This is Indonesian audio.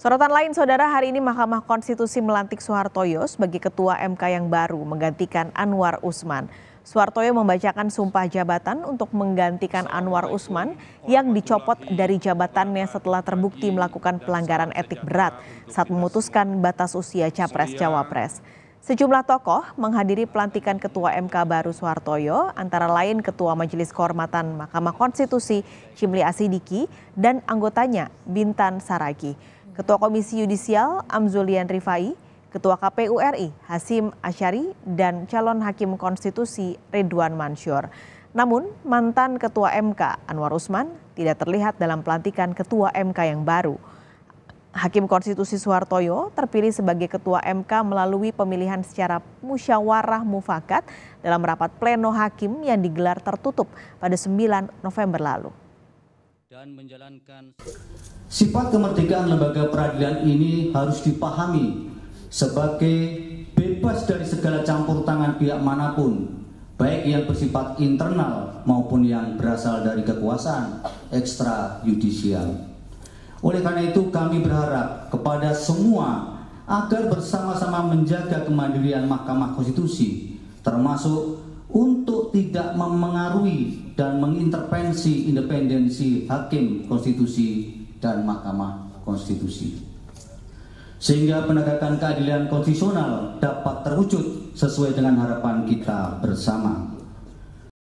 Sorotan lain, Saudara, hari ini Mahkamah Konstitusi melantik Soehartoyo sebagai Ketua MK yang baru menggantikan Anwar Usman. Soehartoyo membacakan sumpah jabatan untuk menggantikan Anwar Usman yang dicopot dari jabatannya setelah terbukti melakukan pelanggaran etik berat saat memutuskan batas usia Capres-Cawapres. Sejumlah tokoh menghadiri pelantikan Ketua MK baru Soehartoyo, antara lain Ketua Majelis Kehormatan Mahkamah Konstitusi Cimli Asidiki dan anggotanya Bintan Saragi. Ketua Komisi Yudisial Amzulian Rifai, Ketua KPU RI Hasim Asyari, dan calon Hakim Konstitusi Ridwan Mansyur. Namun, mantan Ketua MK Anwar Usman tidak terlihat dalam pelantikan Ketua MK yang baru. Hakim Konstitusi Suhartoyo terpilih sebagai Ketua MK melalui pemilihan secara musyawarah mufakat dalam rapat pleno hakim yang digelar tertutup pada 9 November lalu dan menjalankan Sifat kemerdekaan lembaga peradilan ini harus dipahami sebagai bebas dari segala campur tangan pihak manapun, baik yang bersifat internal maupun yang berasal dari kekuasaan ekstra yudisial. Oleh karena itu kami berharap kepada semua agar bersama-sama menjaga kemandirian Mahkamah Konstitusi termasuk untuk tidak memengaruhi dan mengintervensi independensi hakim konstitusi dan Mahkamah Konstitusi. Sehingga penegakan keadilan konstitusional dapat terwujud sesuai dengan harapan kita bersama.